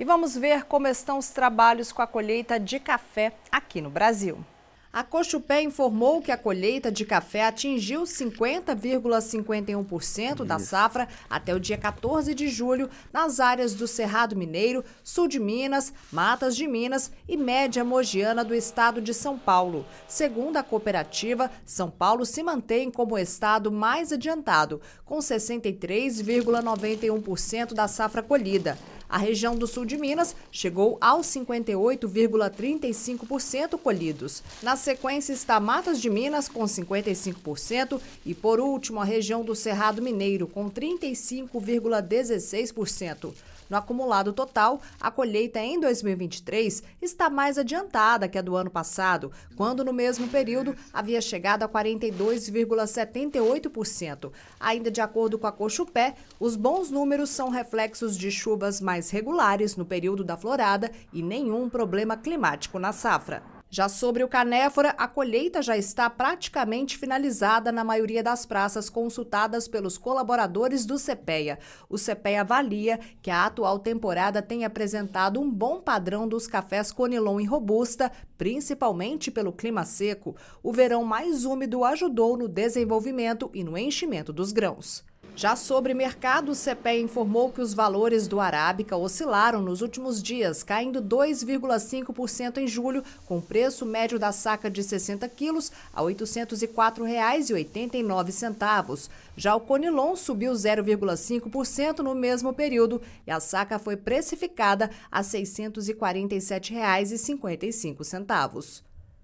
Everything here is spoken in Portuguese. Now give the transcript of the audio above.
E vamos ver como estão os trabalhos com a colheita de café aqui no Brasil. A Cochupé informou que a colheita de café atingiu 50,51% da safra até o dia 14 de julho nas áreas do Cerrado Mineiro, Sul de Minas, Matas de Minas e Média Mogiana do estado de São Paulo. Segundo a cooperativa, São Paulo se mantém como o estado mais adiantado, com 63,91% da safra colhida. A região do sul de Minas chegou aos 58,35% colhidos. Na sequência está Matas de Minas com 55% e por último a região do Cerrado Mineiro com 35,16%. No acumulado total, a colheita em 2023 está mais adiantada que a do ano passado, quando no mesmo período havia chegado a 42,78%. Ainda de acordo com a Cochupé, os bons números são reflexos de chuvas mais mais regulares no período da florada e nenhum problema climático na safra. Já sobre o canéfora, a colheita já está praticamente finalizada na maioria das praças consultadas pelos colaboradores do CPEA. O CPEA avalia que a atual temporada tem apresentado um bom padrão dos cafés Conilon e Robusta, principalmente pelo clima seco. O verão mais úmido ajudou no desenvolvimento e no enchimento dos grãos. Já sobre mercado, o CPE informou que os valores do Arábica oscilaram nos últimos dias, caindo 2,5% em julho, com preço médio da saca de 60 quilos a R$ 804,89. Já o Conilon subiu 0,5% no mesmo período e a saca foi precificada a R$ 647,55.